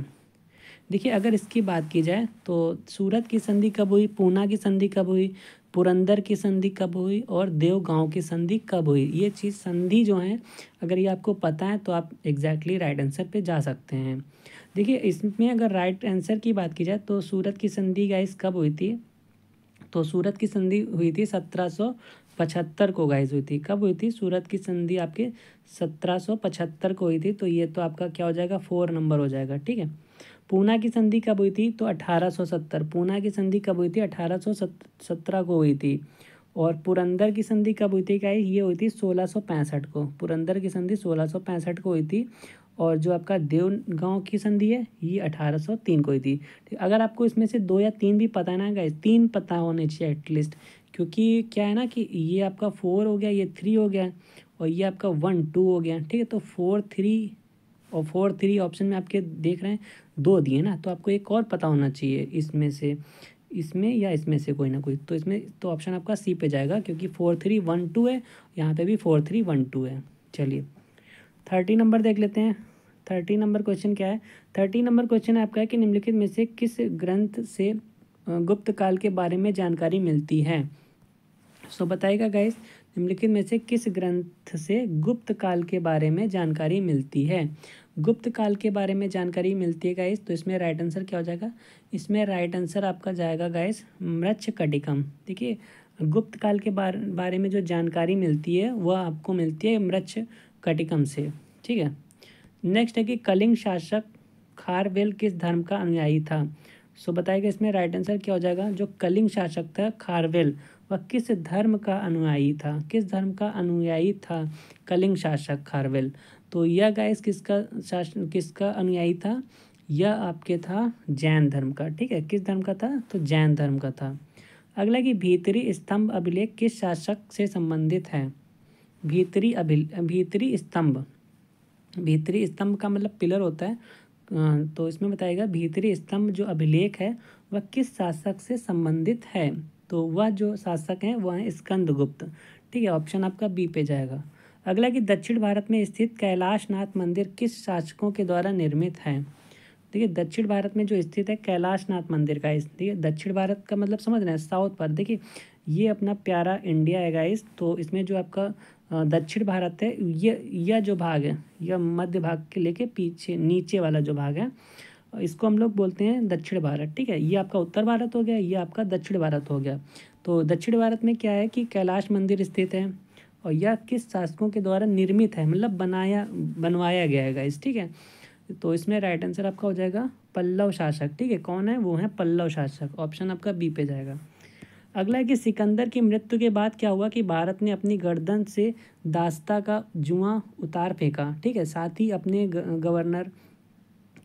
[SPEAKER 1] देखिए अगर इसकी बात की जाए तो सूरत की संधि कब हुई पूना की संधि कब हुई पुरंदर की संधि कब हुई और देवगांव की संधि कब हुई ये चीज़ संधि जो है अगर ये आपको पता है तो आप एग्जैक्टली राइट आंसर पे जा सकते हैं देखिए इसमें अगर राइट आंसर की बात की जाए तो सूरत की संधि गाइस कब हुई थी तो सूरत की संधि हुई थी सत्रह पचहत्तर को गाइज हुई थी कब हुई थी सूरत की संधि आपके सत्रह सौ पचहत्तर को हुई थी तो ये तो आपका क्या हो जाएगा फोर नंबर हो जाएगा ठीक है पूना की संधि कब हुई थी तो 1870 पूना की संधि कब हुई थी 1817 को हुई थी और पुरंदर की संधि कब हुई थी क्या ये हुई थी 1665 को पुरंदर की संधि 1665 को हुई थी और जो आपका देव की संधि है ये 1803 को हुई थी अगर आपको इसमें से दो या तीन भी पता है ना गए तीन पता होने चाहिए एटलीस्ट क्योंकि क्या है ना कि ये आपका फोर हो गया ये थ्री हो गया और ये आपका वन टू हो गया ठीक है तो फोर थ्री और फोर थ्री ऑप्शन में आपके देख रहे हैं दो दिए ना तो आपको एक और पता होना चाहिए इसमें से इसमें या इसमें से कोई ना कोई तो इसमें तो ऑप्शन आपका सी पे जाएगा क्योंकि फोर थ्री वन टू है यहाँ पे भी फोर थ्री वन टू है चलिए थर्टी नंबर देख लेते हैं थर्टी नंबर क्वेश्चन क्या है थर्टी नंबर क्वेश्चन आपका है कि निम्नलिखित में से किस ग्रंथ से गुप्त काल के बारे में जानकारी मिलती है सो बताएगा गाइस निम्नलिखित में से किस ग्रंथ से गुप्त काल के बारे में जानकारी मिलती है गुप्त काल के बारे में जानकारी मिलती है गाइस तो इसमें राइट आंसर क्या हो जाएगा इसमें राइट आंसर आपका जाएगा गाइस मृक्ष कटिकम ठीक है गुप्त काल के बारे बारे में जो जानकारी मिलती है वह आपको मिलती है मृक्ष कटिकम से ठीक है नेक्स्ट है कि कलिंग शासक खारवेल किस धर्म का अनुयायी था सो बताएगा इसमें राइट आंसर क्या हो जाएगा जो कलिंग शासक था खारवेल वह किस धर्म का अनुयायी था किस धर्म का अनुयायी था कलिंग शासक खारवेल तो यह गाइस किसका शासन किसका अनुयायी था यह आपके था जैन धर्म का ठीक है किस धर्म का था तो जैन धर्म का था अगला कि भीतरी स्तंभ अभिलेख किस शासक से संबंधित है भीतरी अभिलेख भीतरी स्तंभ भीतरी स्तंभ का मतलब पिलर होता है तो इसमें बताएगा भीतरी स्तंभ जो अभिलेख है वह किस शासक से संबंधित है तो वह जो शासक हैं वह हैं स्कंदगुप्त ठीक है ऑप्शन आपका बी पे जाएगा अगला कि दक्षिण भारत में स्थित कैलाशनाथ मंदिर किस शासकों के द्वारा निर्मित है ठीक है दक्षिण भारत में जो स्थित है कैलाशनाथ मंदिर का ठीक है दक्षिण भारत का मतलब समझ रहे हैं साउथ पर देखिए ये अपना प्यारा इंडिया है गाइस तो इसमें जो आपका दक्षिण भारत है ये यह जो भाग है यह मध्य भाग के लेके पीछे नीचे वाला जो भाग है इसको हम लोग बोलते हैं दक्षिण भारत ठीक है ये आपका उत्तर भारत हो गया ये आपका दक्षिण भारत हो गया तो दक्षिण भारत में क्या है कि कैलाश मंदिर स्थित है और यह किस शासकों के द्वारा निर्मित है मतलब बनाया बनवाया गया है इस ठीक है तो इसमें राइट आंसर आपका हो जाएगा पल्लव शासक ठीक है कौन है वो है पल्लव शासक ऑप्शन आपका बी पे जाएगा अगला है कि सिकंदर की मृत्यु के बाद क्या हुआ कि भारत ने अपनी गर्दन से दास्ता का जुआ उतार फेंका ठीक है साथ ही अपने गवर्नर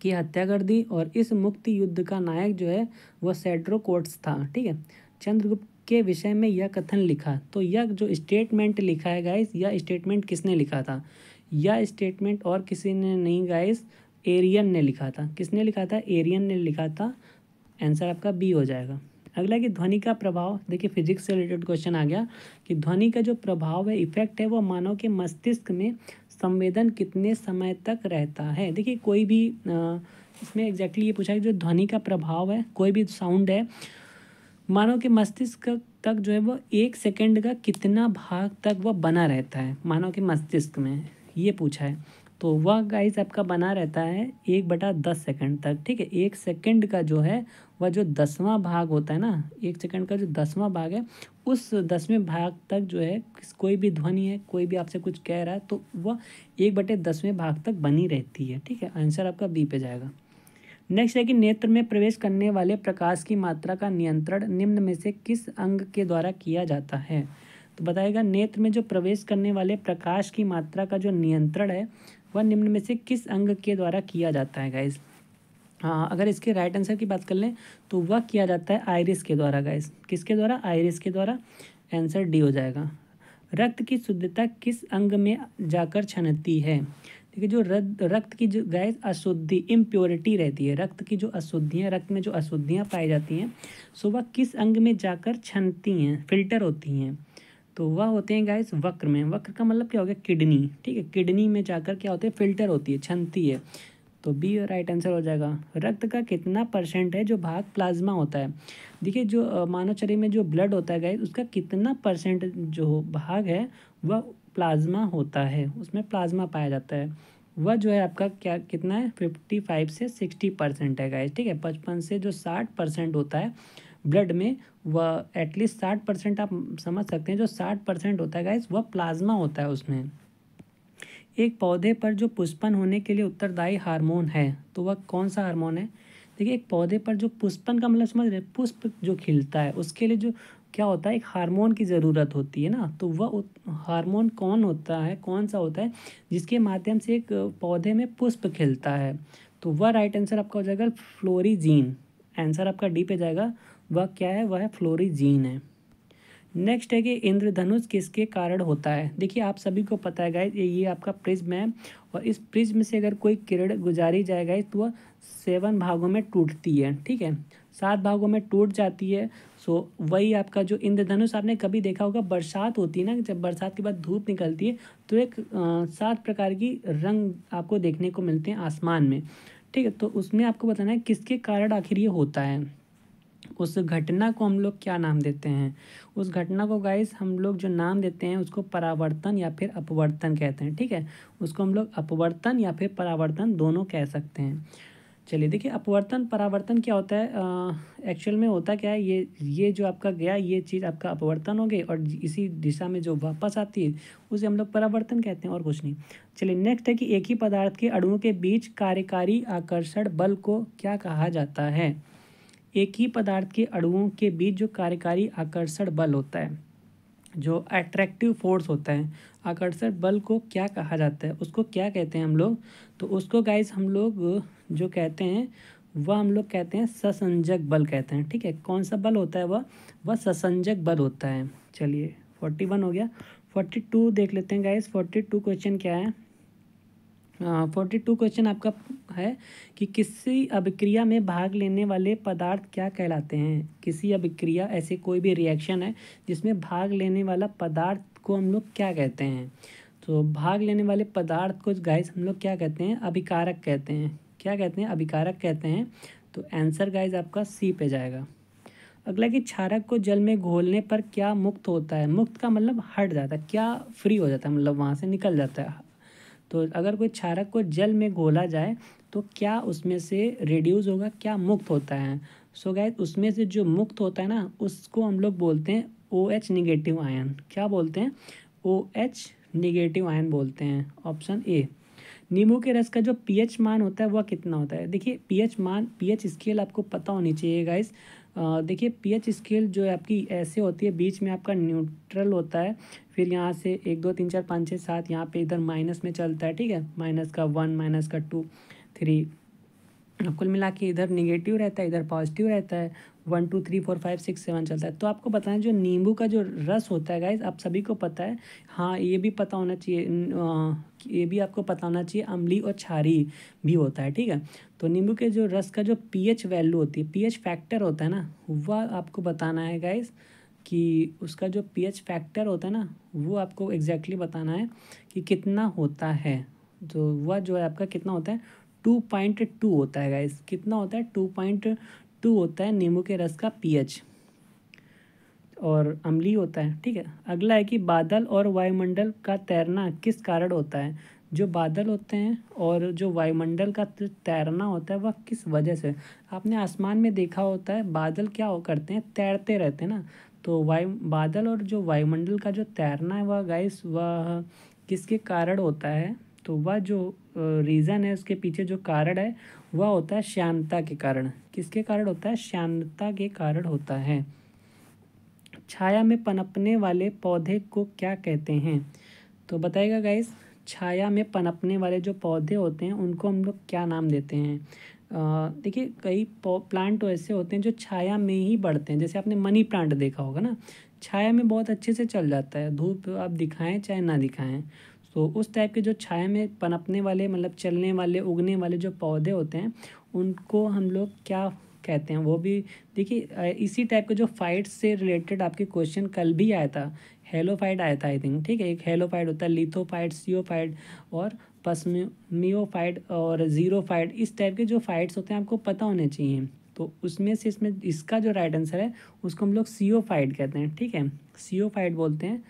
[SPEAKER 1] की हत्या कर दी और इस मुक्ति युद्ध का नायक जो है वह सेड्रोकोट्स था ठीक है चंद्रगुप्त के विषय में यह कथन लिखा तो यह जो स्टेटमेंट लिखा है गाइस यह स्टेटमेंट किसने लिखा था यह स्टेटमेंट और किसी ने नहीं गाइस एरियन ने लिखा था किसने लिखा था एरियन ने लिखा था आंसर आपका बी हो जाएगा अगला कि ध्वनि का प्रभाव देखिए फिजिक्स से रिलेटेड क्वेश्चन आ गया कि ध्वनि का जो प्रभाव है इफेक्ट है वो मानव के मस्तिष्क में संवेदन कितने समय तक रहता है देखिए कोई भी इसमें एग्जैक्टली ये पूछा है जो ध्वनि का प्रभाव है कोई भी साउंड है मानव के मस्तिष्क तक जो है वो एक सेकंड का कितना भाग तक वह बना रहता है मानव के मस्तिष्क में ये पूछा है तो वह गाइस आपका बना रहता है एक बटा दस सेकेंड तक ठीक है एक सेकेंड का जो है वह जो दसवां भाग होता है ना एक सेकेंड का जो दसवां भाग है उस दसवें भाग तक जो है कोई भी ध्वनि है कोई भी आपसे कुछ कह रहा है तो वह एक बटे दसवें भाग तक बनी रहती है ठीक है आंसर आपका बी पे जाएगा नेक्स्ट है कि नेत्र में प्रवेश करने वाले प्रकाश की मात्रा का नियंत्रण निम्न में से किस अंग के द्वारा किया जाता है तो बताएगा नेत्र में जो प्रवेश करने वाले प्रकाश की मात्रा का जो नियंत्रण है वह निम्न में से किस अंग के द्वारा किया जाता है गाइज हाँ अगर इसके राइट आंसर की बात कर लें तो वह किया जाता है आयरिस के द्वारा गाइस किसके द्वारा आयरिस के द्वारा आंसर डी हो जाएगा रक्त की शुद्धता किस अंग में जाकर छनती है देखिए जो रक्त की जो गैस अशुद्धि इम्प्योरिटी रहती है रक्त की जो अशुद्धियाँ रक्त में जो अशुद्धियाँ पाई जाती हैं सो वह किस अंग में जाकर छनती हैं फिल्टर होती हैं तो वह होते हैं गाइस वक्र में वक्र का मतलब क्या हो गया किडनी ठीक है किडनी में जाकर क्या होते हैं फिल्टर होती है छनती है तो बी राइट आंसर हो जाएगा रक्त का कितना परसेंट है जो भाग प्लाज्मा होता है देखिए जो मानव शरीर में जो ब्लड होता है गाइस उसका कितना परसेंट जो भाग है वह प्लाज्मा होता है उसमें प्लाज्मा पाया जाता है वह जो है आपका क्या कितना है फिफ्टी फाइव से सिक्सटी परसेंट है गाइस ठीक है पचपन से जो साठ परसेंट होता है ब्लड में वह एटलीस्ट साठ परसेंट आप समझ सकते हैं जो साठ परसेंट होता है गाइस वह प्लाज्मा होता है उसमें एक पौधे पर जो पुष्पन होने के लिए उत्तरदायी हार्मोन है तो वह कौन सा हार्मोन है देखिए एक पौधे पर जो पुष्पन का मतलब समझ रहे पुष्प जो खिलता है उसके लिए जो क्या होता है एक हार्मोन की ज़रूरत होती है ना तो वह हार्मोन कौन होता है कौन सा होता है जिसके माध्यम से एक पौधे में पुष्प खिलता है तो वह राइट आंसर आपका हो जाएगा फ्लोरीजीन आंसर आपका डी पे जाएगा वह क्या है वह फ्लोरीजीन है नेक्स्ट है कि इंद्रधनुष किसके कारण होता है देखिए आप सभी को पता है गाइज ये आपका प्रिज्म है और इस प्रिज्म से अगर कोई किरण गुजारी जाए गाइज तो वह सेवन भागों में टूटती है ठीक है सात भागों में टूट जाती है सो वही आपका जो इंद्रधनुष आपने कभी देखा होगा बरसात होती है ना जब बरसात के बाद धूप निकलती है तो एक सात प्रकार की रंग आपको देखने को मिलते हैं आसमान में ठीक है तो उसमें आपको बताना है किसके कारण आखिर ये होता है उस घटना को हम लोग क्या नाम देते हैं उस घटना को गाइस हम लोग जो नाम देते हैं उसको परावर्तन या फिर अपवर्तन कहते हैं ठीक है उसको हम लोग अपवर्तन या फिर परावर्तन दोनों कह सकते हैं चलिए देखिए अपवर्तन परावर्तन क्या होता है एक्चुअल में होता क्या है ये ये जो आपका गया ये चीज़ आपका अपवर्तन हो गई और इसी दिशा में जो वापस आती है उसे हम लोग परावर्तन कहते हैं और कुछ नहीं चलिए नेक्स्ट है कि एक ही पदार्थ के अणुओं के बीच कार्यकारी आकर्षण बल को क्या कहा जाता है एक ही पदार्थ के अड़ुओं के बीच जो कार्यकारी आकर्षण बल होता है जो अट्रैक्टिव फोर्स होता है आकर्षण बल को क्या कहा जाता है उसको क्या कहते हैं हम लोग तो उसको गाइस हम लोग जो कहते हैं वह हम लोग कहते हैं ससंजक बल कहते हैं ठीक है कौन सा बल होता है वह वह ससंजक बल होता है चलिए फोर्टी वन हो गया फोर्टी टू देख लेते हैं गाइस फोर्टी टू क्वेश्चन क्या है फोर्टी टू क्वेश्चन आपका है कि किसी अभिक्रिया में भाग लेने वाले पदार्थ क्या कहलाते हैं किसी अभिक्रिया ऐसे कोई भी रिएक्शन है जिसमें भाग लेने वाला पदार्थ को हम लोग क्या कहते हैं तो भाग लेने वाले पदार्थ को गाइस हम लोग क्या कहते हैं अभिकारक कहते हैं क्या कहते हैं अभिकारक कहते हैं तो आंसर गाइज आपका सी पे जाएगा अगला कि क्षारक को जल में घोलने पर क्या मुक्त होता है मुक्त का मतलब हट जाता है क्या फ्री हो जाता है मतलब वहाँ से निकल जाता है तो अगर कोई क्षारक को जल में घोला जाए तो क्या उसमें से रिड्यूज़ होगा क्या मुक्त होता है सो so गैस उसमें से जो मुक्त होता है ना उसको हम लोग बोलते हैं ओ एच निगेटिव आयन क्या बोलते हैं ओ एच निगेटिव आयन बोलते हैं ऑप्शन ए नींबू के रस का जो पीएच मान होता है वह कितना होता है देखिए पीएच मान पीएच स्केल आपको पता होनी चाहिए गाइस देखिए पीएच स्केल जो है आपकी ऐसे होती है बीच में आपका न्यूट्रल होता है फिर यहाँ से एक दो तीन चार पाँच छः सात यहाँ पे इधर माइनस में चलता है ठीक है माइनस का वन माइनस का टू थ्री कुल मिला के इधर निगेटिव रहता है इधर पॉजिटिव रहता है one two three four five six seven चलता है तो आपको बताना है जो नींबू का जो रस होता है गाइज आप सभी को पता है हाँ ये भी पता होना चाहिए ये भी आपको पता होना चाहिए अम्ली और छारी भी होता है ठीक है तो नींबू के जो रस का जो पीएच वैल्यू होती है पीएच फैक्टर होता है ना वह आपको बताना है गाइज़ कि उसका जो पीएच फैक्टर होता है ना वो आपको एग्जैक्टली exactly बताना है कि कितना होता है तो वह जो है आपका कितना होता है टू पॉइंट टू होता है गाइस कितना होता है टू पॉइंट टू होता है नींबू के रस का पीएच और अम्ली होता है ठीक है अगला है कि बादल और वायुमंडल का तैरना किस कारण होता है जो बादल होते हैं और जो वायुमंडल का तैरना होता है वह किस वजह से आपने आसमान में देखा होता है बादल क्या हो करते हैं तैरते रहते हैं ना तो वायु बादल और जो वायुमंडल का जो तैरना है वह गाइस वह किसके कारण होता है तो वह जो रीज़न है उसके पीछे जो कारण है वह होता है श्यानता के कारण किसके कारण होता है श्यानता के कारण होता है छाया में पनपने वाले पौधे को क्या कहते हैं तो बताइएगा गाइस छाया में पनपने वाले जो पौधे होते हैं उनको हम लोग क्या नाम देते हैं देखिए कई प्लांट तो ऐसे होते हैं जो छाया में ही बढ़ते हैं जैसे आपने मनी प्लांट देखा होगा ना छाया में बहुत अच्छे से चल जाता है धूप आप दिखाएं चाहे ना दिखाएं तो उस टाइप के जो छाया में पनपने वाले मतलब चलने वाले उगने वाले जो पौधे होते हैं उनको हम लोग क्या कहते हैं वो भी देखिए इसी टाइप के जो फाइट्स से रिलेटेड आपके क्वेश्चन कल भी आया था हेलोफाइट आया था आई थिंक ठीक है एक हेलोफाइट होता है लिथोफाइट सीओफाइट और पसमियोफाइट और जीरोफाइट इस टाइप के जो फाइट्स होते हैं आपको पता होने चाहिए तो उसमें से इसमें इसका जो राइट आंसर है उसको हम लोग सीओफाइट कहते हैं ठीक है सीओफाइट बोलते हैं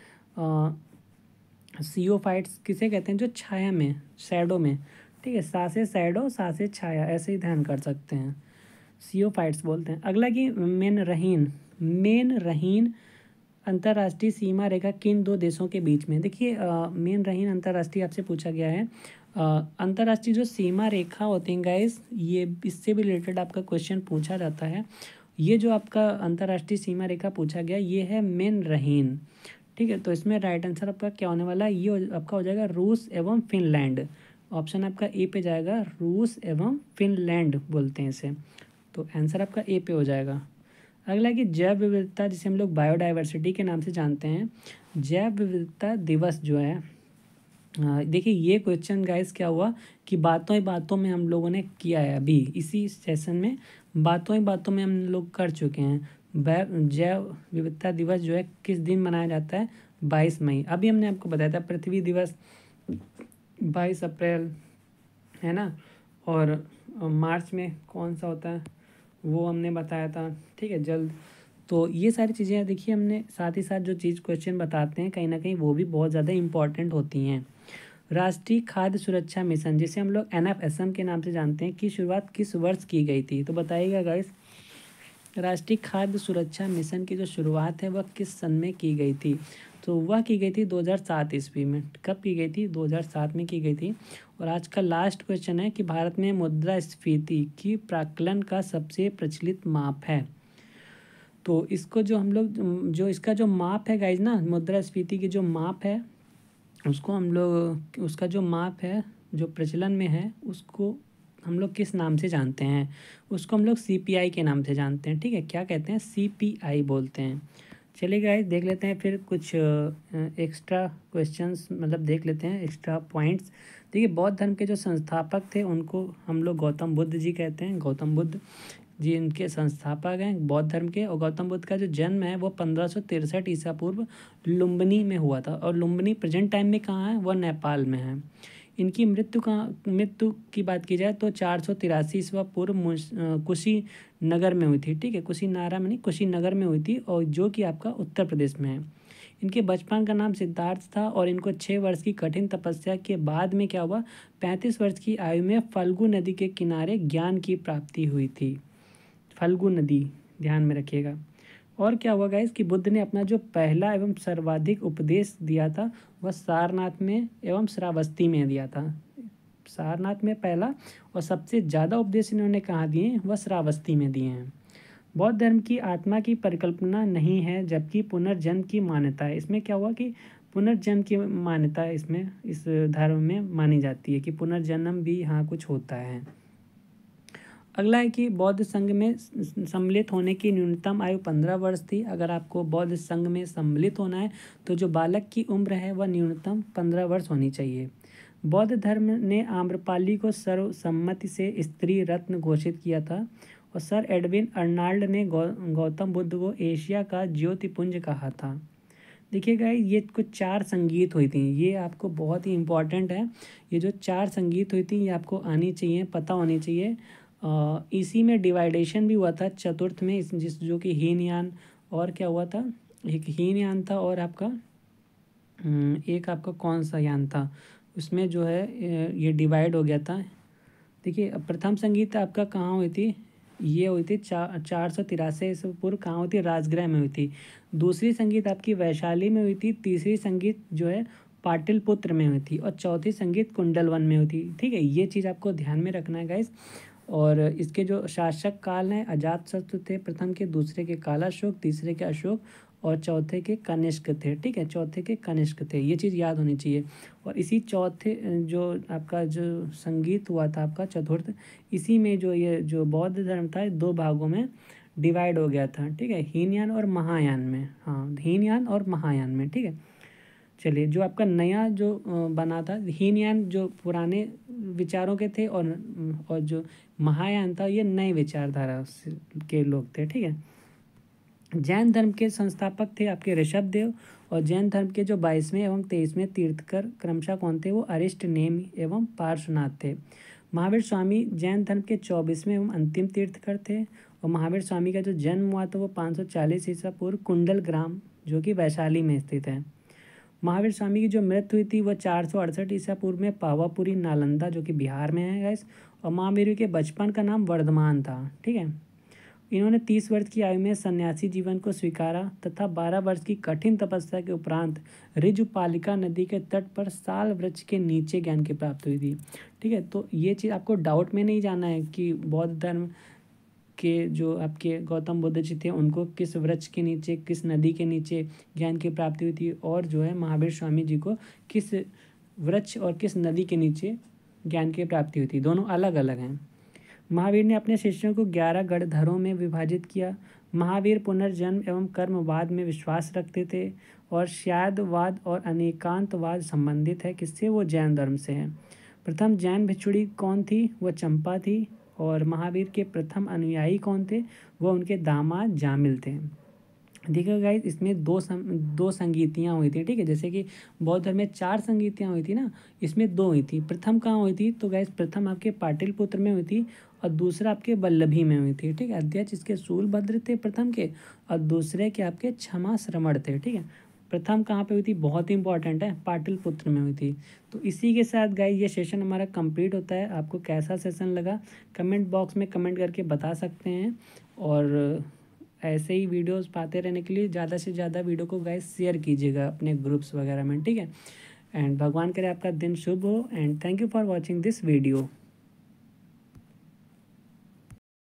[SPEAKER 1] सीओफाइट्स किसे कहते हैं जो छाया में शैडो में ठीक है सासे शैडो सासे छाया ऐसे ही ध्यान कर सकते हैं सीओफाइट्स बोलते हैं अगला कि मेन रहीन मेन रहीन अंतर्राष्ट्रीय सीमा रेखा किन दो देशों के बीच में देखिए मेन रहीन अंतर्राष्ट्रीय आपसे पूछा गया है अंतर्राष्ट्रीय जो सीमा रेखा होती है गाइस ये इससे भी रिलेटेड आपका क्वेश्चन पूछा जाता है ये जो आपका अंतर्राष्ट्रीय सीमा रेखा पूछा गया ये है मेन रहीन ठीक है तो इसमें राइट आंसर आपका क्या होने वाला है ये आपका हो जाएगा रूस एवं फिनलैंड ऑप्शन आपका ए पे जाएगा रूस एवं फिनलैंड बोलते हैं इसे तो आंसर आपका ए पे हो जाएगा अगला कि जैव विविधता जिसे हम लोग बायोडाइवर्सिटी के नाम से जानते हैं जैव विविधता दिवस जो है देखिए ये क्वेश्चन गाइस क्या हुआ कि बातों ही बातों में हम लोगों ने किया है अभी इसी सेशन में बातों ही बातों में हम लोग कर चुके हैं जैव विविधता दिवस जो है किस दिन मनाया जाता है बाईस मई अभी हमने आपको बताया था पृथ्वी दिवस बाईस अप्रैल है ना और मार्च में कौन सा होता है वो हमने बताया था ठीक है जल्द तो ये सारी चीज़ें देखिए हमने साथ ही साथ जो चीज़ क्वेश्चन बताते हैं कहीं ना कहीं वो भी बहुत ज़्यादा इम्पॉर्टेंट होती हैं राष्ट्रीय खाद्य सुरक्षा मिशन जिसे हम लोग एन के नाम से जानते हैं की शुरुआत किस वर्ष की गई थी तो बताइएगा गाइस राष्ट्रीय खाद्य सुरक्षा मिशन की जो शुरुआत है वह किस सन में की गई थी तो वह की गई थी 2007 ईस्वी में कब की गई थी 2007 में की गई थी और आज का लास्ट क्वेश्चन है कि भारत में मुद्रा स्फीति की प्राकलन का सबसे प्रचलित माप है तो इसको जो हम लोग जो इसका जो माप है गाइज ना मुद्रा स्फीति की जो माप है उसको हम लोग उसका जो माप है जो प्रचलन में है उसको हम लोग किस नाम से जानते हैं उसको हम लोग सी के नाम से जानते हैं ठीक है क्या कहते हैं सी बोलते हैं चलिए गाइस देख लेते हैं फिर कुछ एक्स्ट्रा क्वेश्चंस मतलब देख लेते हैं एक्स्ट्रा पॉइंट्स देखिए बौद्ध धर्म के जो संस्थापक थे उनको हम लोग गौतम बुद्ध जी कहते हैं गौतम बुद्ध जी इनके संस्थापक हैं बौद्ध धर्म के और गौतम बुद्ध का जो जन्म है वो पंद्रह सौ तिरसठ ईसा पूर्व लुम्बनी में हुआ था और लुम्बनी प्रेजेंट टाइम में कहाँ है वह नेपाल में है इनकी मृत्यु का मृत्यु की बात की जाए तो चार सौ तिरासी ईस्वा पूर्व कुशी नगर में हुई थी ठीक है कुशीनारा में नहीं कुशीनगर में हुई थी और जो कि आपका उत्तर प्रदेश में है इनके बचपन का नाम सिद्धार्थ था और इनको छः वर्ष की कठिन तपस्या के बाद में क्या हुआ पैंतीस वर्ष की आयु में फल्गु नदी के किनारे ज्ञान की प्राप्ति हुई थी फल्गु नदी ध्यान में रखिएगा और क्या हुआ गाइस कि बुद्ध ने अपना जो पहला एवं सर्वाधिक उपदेश दिया था वह सारनाथ में एवं श्रावस्ती में दिया था सारनाथ में पहला और सबसे ज़्यादा उपदेश इन्होंने कहाँ दिए वह श्रावस्ती में दिए हैं बौद्ध धर्म की आत्मा की परिकल्पना नहीं है जबकि पुनर्जन्म की मान्यता है इसमें क्या हुआ कि पुनर्जन्म की मान्यता इसमें इस धर्म में मानी जाती है कि पुनर्जन्म भी यहाँ कुछ होता है अगला है कि बौद्ध संघ में सम्मिलित होने की न्यूनतम आयु पंद्रह वर्ष थी अगर आपको बौद्ध संघ में सम्मिलित होना है तो जो बालक की उम्र है वह न्यूनतम पंद्रह वर्ष होनी चाहिए बौद्ध धर्म ने आम्रपाली को सर्वसम्मति से स्त्री रत्न घोषित किया था और सर एडविन अर्नाल्ड ने गौ गौतम बुद्ध को एशिया का ज्योतिपुंज कहा था देखिए गाई ये कुछ चार संगीत हुई थी ये आपको बहुत ही इम्पॉर्टेंट है ये जो चार संगीत हुई थी ये आपको आनी चाहिए पता होनी चाहिए इसी में डिवाइडेशन भी हुआ था चतुर्थ में इस जिस जो कि हीन यान और क्या हुआ था एक हीन यान था और आपका हम्म, एक आपका कौन सा यान था उसमें जो है ये डिवाइड हो गया था देखिए प्रथम संगीत आपका कहाँ हुई थी ये हुई थी चा चार सौ तिरासी से पूर्व कहाँ हुई थी राजगृह में हुई थी दूसरी संगीत आपकी वैशाली में हुई थी तीसरी संगीत जो है पाटिलपुत्र में हुई थी और चौथी संगीत कुंडलवन में हुई थी ठीक है ये चीज़ आपको ध्यान में रखना है गाइस और इसके जो शासक काल हैं अजात थे प्रथम के दूसरे के कालाशोक तीसरे के अशोक और चौथे के कनिष्क थे ठीक है चौथे के कनिष्क थे ये चीज़ याद होनी चाहिए और इसी चौथे जो आपका जो संगीत हुआ था आपका चतुर्थ इसी में जो ये जो बौद्ध धर्म था दो भागों में डिवाइड हो गया था ठीक है हीनयान और महायान में हाँ हीनयान और महायान में ठीक है चलिए जो आपका नया जो बना था हीनयान जो पुराने विचारों के थे और और जो महायान था ये नए विचारधारा के लोग थे ठीक है जैन धर्म के संस्थापक थे आपके ऋषभ देव और जैन धर्म के जो बाईसवें एवं तेईसवें तीर्थकर क्रमशः कौन थे वो अरिष्ट नेम एवं पार्श्वनाथ थे महावीर स्वामी जैन धर्म के चौबीसवें एवं अंतिम तीर्थकर थे और महावीर स्वामी का जो जन्म हुआ था वो पाँच सौ ईसा पूर्व कुंडल ग्राम जो कि वैशाली में स्थित है महावीर स्वामी की जो मृत्यु हुई थी वह चार सौ अड़सठ ईसा पूर्व में पावापुरी नालंदा जो कि बिहार में है गैस और महावीर के बचपन का नाम वर्धमान था ठीक है इन्होंने तीस वर्ष की आयु में सन्यासी जीवन को स्वीकारा तथा बारह वर्ष की कठिन तपस्या के उपरांत रिजपालिका नदी के तट पर साल वृक्ष के नीचे ज्ञान की प्राप्त हुई थी ठीक है तो ये चीज़ आपको डाउट में नहीं जाना है कि बौद्ध धर्म के जो आपके गौतम बुद्ध जी थे उनको किस वृक्ष के नीचे किस नदी के नीचे ज्ञान की प्राप्ति हुई थी और जो है महावीर स्वामी जी को किस वृक्ष और किस नदी के नीचे ज्ञान की प्राप्ति हुई थी दोनों अलग अलग हैं महावीर ने अपने शिष्यों को ग्यारह गढ़धरों में विभाजित किया महावीर पुनर्जन्म एवं कर्मवाद में विश्वास रखते थे और शायदवाद और अनेकांतवाद संबंधित है किससे वो जैन धर्म से हैं प्रथम जैन भिछुड़ी कौन थी वह चंपा थी और महावीर के प्रथम अनुयायी कौन थे वह उनके दामाद जामिल थे देखिए गाइज इसमें दो सं, दो संगीतियाँ हुई थी ठीक है जैसे कि बौद्ध धर्म में चार संगीतियाँ हुई थी ना इसमें दो हुई थी प्रथम कहाँ हुई थी तो गाइज प्रथम आपके पाटिल पुत्र में हुई थी और दूसरा आपके बल्लभी में हुई थी ठीक है अध्यक्ष इसके सूलभद्र थे प्रथम के और दूसरे के आपके क्षमा श्रमण थे ठीक है प्रथम कहाँ पे हुई थी बहुत ही इंपॉर्टेंट है पाटलिपुत्र में हुई थी तो इसी के साथ गाय ये सेशन हमारा कंप्लीट होता है आपको कैसा सेशन लगा कमेंट बॉक्स में कमेंट करके बता सकते हैं और ऐसे ही वीडियोस पाते रहने के लिए ज़्यादा से ज़्यादा वीडियो को गाय शेयर कीजिएगा अपने ग्रुप्स वगैरह में ठीक है एंड भगवान करे आपका दिन शुभ हो and thank you for watching this video